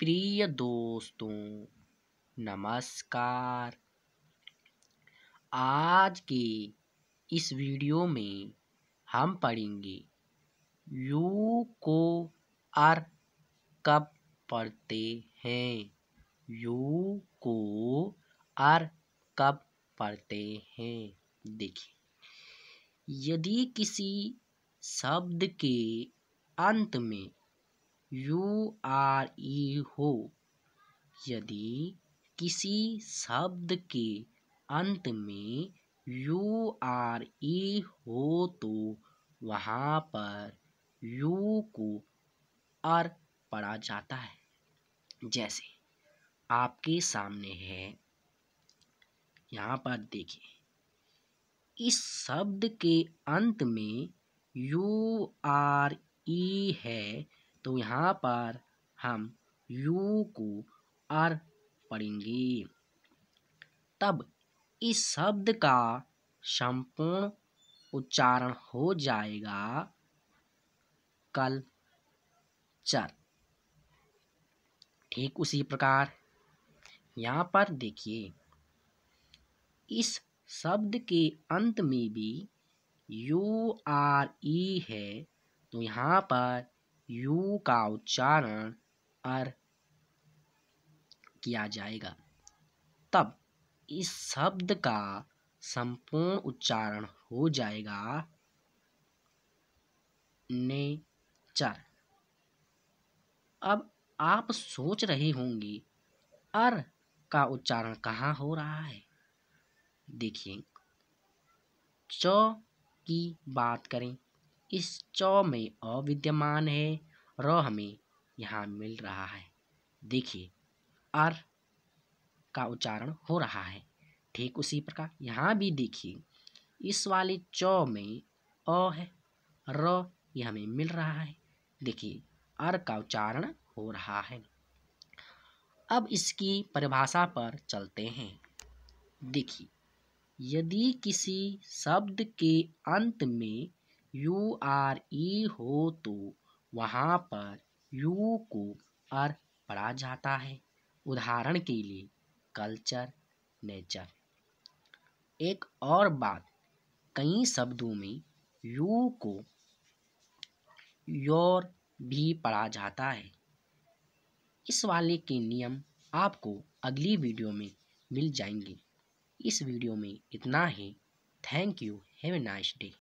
प्रिय दोस्तों नमस्कार आज के इस वीडियो में हम पढ़ेंगे यू को आर कब पढ़ते हैं यू को आर कब पढ़ते हैं देखिए यदि किसी शब्द के अंत में यू आर ई हो यदि किसी शब्द के अंत में यू आर ई हो तो वहाँ पर यू को आर पढ़ा जाता है जैसे आपके सामने है यहाँ पर देखिए इस शब्द के अंत में यू आर ई है तो यहाँ पर हम यू को आर पढ़ेंगे तब इस शब्द का संपूर्ण उच्चारण हो जाएगा कल चर ठीक उसी प्रकार यहाँ पर देखिए इस शब्द के अंत में भी यू आर ई है तो यहाँ पर यू का उच्चारण अर किया जाएगा तब इस शब्द का संपूर्ण उच्चारण हो जाएगा नेचर अब आप सोच रहे होंगे अर का उच्चारण कहाँ हो रहा है देखिए च की बात करें इस चौ में अ विद्यमान है र हमें यहाँ मिल रहा है देखिए आर का उच्चारण हो रहा है ठीक उसी प्रकार यहाँ भी देखिए इस वाले चौ में अ है र यह हमें मिल रहा है देखिए अर का उच्चारण हो रहा है अब इसकी परिभाषा पर चलते हैं देखिए यदि किसी शब्द के अंत में यू आर ई हो तो वहाँ पर यू को अर पढ़ा जाता है उदाहरण के लिए कल्चर नेचर एक और बात कई शब्दों में यू को योर भी पढ़ा जाता है इस वाले के नियम आपको अगली वीडियो में मिल जाएंगे इस वीडियो में इतना ही thank you have a nice day